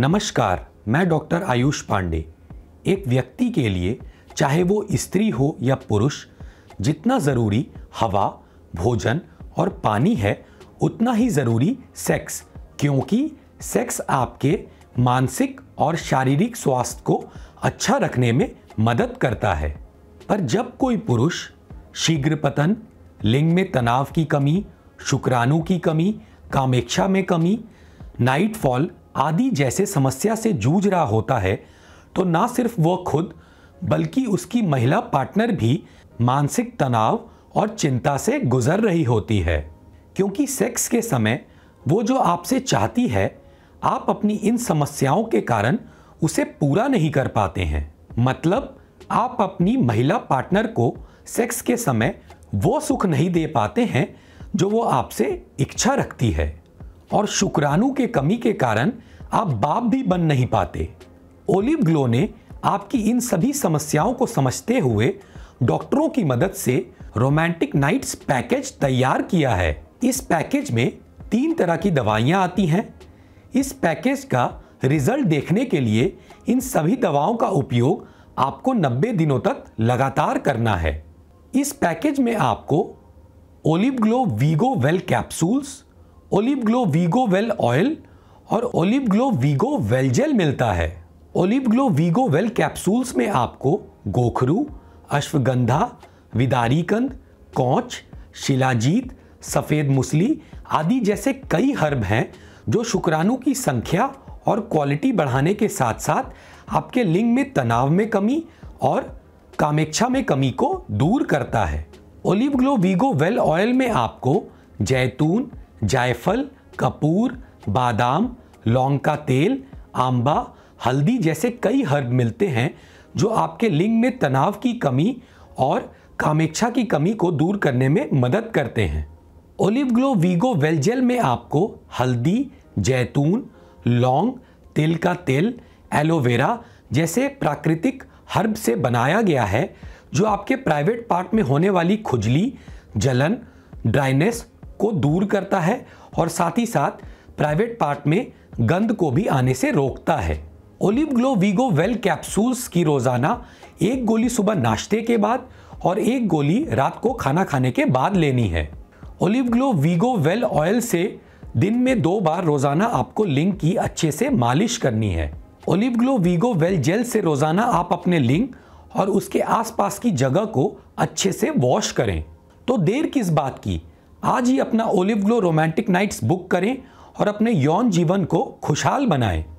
नमस्कार मैं डॉक्टर आयुष पांडे एक व्यक्ति के लिए चाहे वो स्त्री हो या पुरुष जितना ज़रूरी हवा भोजन और पानी है उतना ही ज़रूरी सेक्स क्योंकि सेक्स आपके मानसिक और शारीरिक स्वास्थ्य को अच्छा रखने में मदद करता है पर जब कोई पुरुष शीघ्र पतन लिंग में तनाव की कमी शुक्राणु की कमी कामेक्षा में कमी नाइट फॉल आदि जैसे समस्या से जूझ रहा होता है तो ना सिर्फ वो खुद बल्कि उसकी महिला पार्टनर भी मानसिक तनाव और चिंता से गुजर रही होती है क्योंकि सेक्स के समय वो जो आपसे चाहती है आप अपनी इन समस्याओं के कारण उसे पूरा नहीं कर पाते हैं मतलब आप अपनी महिला पार्टनर को सेक्स के समय वो सुख नहीं दे पाते हैं जो वो आपसे इच्छा रखती है और शुक्राणु के कमी के कारण आप बाप भी बन नहीं पाते ओलिव ग्लो ने आपकी इन सभी समस्याओं को समझते हुए डॉक्टरों की मदद से रोमांटिक नाइट्स पैकेज तैयार किया है इस पैकेज में तीन तरह की दवाइयाँ आती हैं इस पैकेज का रिजल्ट देखने के लिए इन सभी दवाओं का उपयोग आपको 90 दिनों तक लगातार करना है इस पैकेज में आपको Olive Glow Vigo Well capsules Olive Glow Vigo Well oil और Olive Glow Vigo Well gel मिलता है Olive Glow Vigo Well capsules में आपको गोखरू अश्वगंधा विदारीकंद कौच शिलाजीत सफ़ेद मुसली आदि जैसे कई हर्ब हैं जो शुक्राणु की संख्या और क्वालिटी बढ़ाने के साथ साथ आपके लिंग में तनाव में कमी और कामेक्षा में कमी को दूर करता है Olive Glow Vigo Well oil में आपको जैतून जायफल कपूर बादाम लौंग का तेल आंबा हल्दी जैसे कई हर्ब मिलते हैं जो आपके लिंग में तनाव की कमी और कामेक्षा की कमी को दूर करने में मदद करते हैं ओलिव ग्लो वीगो वेलजेल में आपको हल्दी जैतून लौंग तिल का तेल एलोवेरा जैसे प्राकृतिक हर्ब से बनाया गया है जो आपके प्राइवेट पार्ट में होने वाली खुजली जलन ड्राइनेस को दूर करता है और साथ ही साथ प्राइवेट पार्ट में गंध को भी आने से रोकता है Olive Glow Vigo Well capsules की रोज़ाना एक गोली सुबह नाश्ते के बाद और एक गोली रात को खाना खाने के बाद लेनी है Olive Glow Vigo Well oil से दिन में दो बार रोज़ाना आपको लिंग की अच्छे से मालिश करनी है Olive Glow Vigo Well gel से रोज़ाना आप अपने लिंग और उसके आसपास की जगह को अच्छे से वॉश करें तो देर किस बात की आज ही अपना Olive Glow Romantic Nights book करें और अपने यौन जीवन को खुशहाल बनाएं